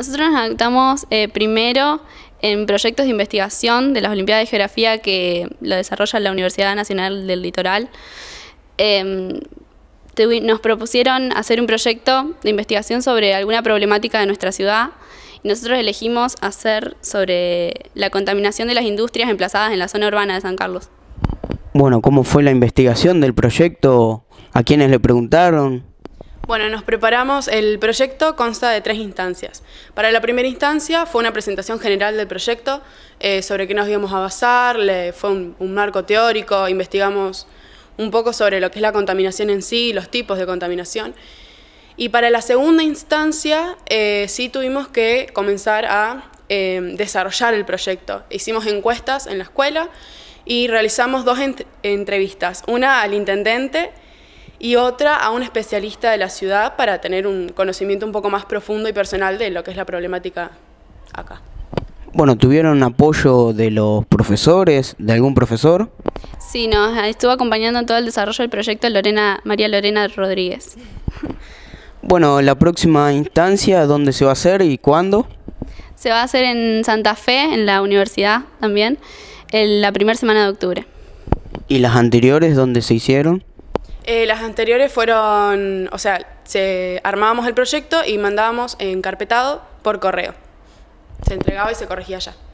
Nosotros nos adaptamos eh, primero en proyectos de investigación de las Olimpiadas de Geografía que lo desarrolla la Universidad Nacional del Litoral. Em, nos propusieron hacer un proyecto de investigación sobre alguna problemática de nuestra ciudad y nosotros elegimos hacer sobre la contaminación de las industrias emplazadas en la zona urbana de San Carlos. Bueno, ¿cómo fue la investigación del proyecto? ¿A quiénes le preguntaron? Bueno, nos preparamos. El proyecto consta de tres instancias. Para la primera instancia fue una presentación general del proyecto eh, sobre qué nos íbamos a basar, le, fue un, marco teórico, investigamos un poco sobre lo que es la contaminación en sí, los tipos de contaminación. Y para la segunda instancia eh, sí tuvimos que comenzar a eh, desarrollar el proyecto. Hicimos encuestas en la escuela y realizamos dos entrevistas, una al intendente y otra a un especialista de la ciudad para tener un conocimiento un poco más profundo y personal de lo que es la problemática acá. Bueno, ¿tuvieron apoyo de los profesores, de algún profesor? Sí, nos estuvo acompañando en todo el desarrollo del proyecto Lorena, María Lorena Rodríguez. Bueno, la próxima instancia, ¿dónde se va a hacer y cuándo? Se va a hacer en Santa Fe, en la universidad también, en la primera semana de octubre. ¿Y las anteriores dónde se hicieron? Eh, las anteriores fueron, o sea, se armábamos el proyecto y mandábamos encarpetado por correo. Se entregaba y se corregía ya.